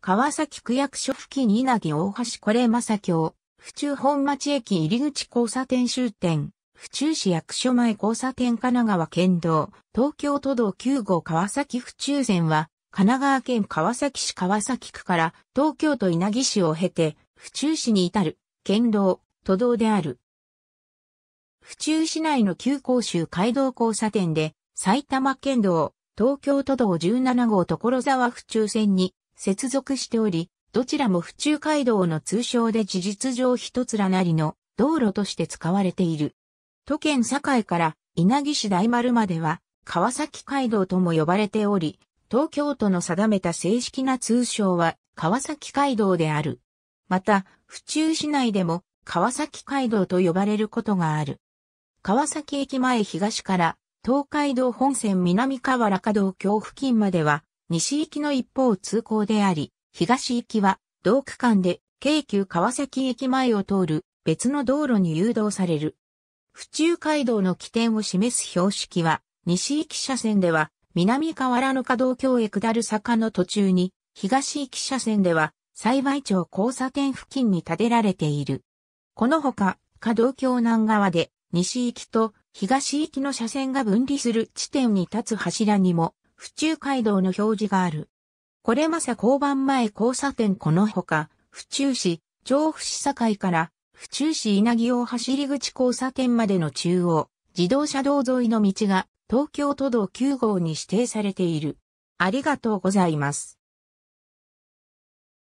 川崎区役所付近稲城大橋これ正京、府中本町駅入口交差点終点、府中市役所前交差点神奈川県道、東京都道9号川崎府中線は、神奈川県川崎市川崎区から東京都稲城市を経て、府中市に至る、県道、都道である。府中市内の旧甲州街道交差点で、埼玉県道、東京都道17号所沢府中線に接続しており、どちらも府中街道の通称で事実上一つらなりの道路として使われている。都県境から稲城市大丸までは川崎街道とも呼ばれており、東京都の定めた正式な通称は川崎街道である。また、府中市内でも川崎街道と呼ばれることがある。川崎駅前東から東海道本線南河原河道橋付近までは西行きの一方通行であり、東行きは同区間で京急川崎駅前を通る別の道路に誘導される。府中街道の起点を示す標識は、西行き車線では南河原の可動橋へ下る坂の途中に、東行き車線では栽培町交差点付近に建てられている。このほか、可動橋南側で西行きと東行きの車線が分離する地点に立つ柱にも府中街道の表示がある。これまさ交番前交差点このほか、府中市、調布市境から、府中市稲城大走り口交差点までの中央、自動車道沿いの道が、東京都道9号に指定されている。ありがとうございます。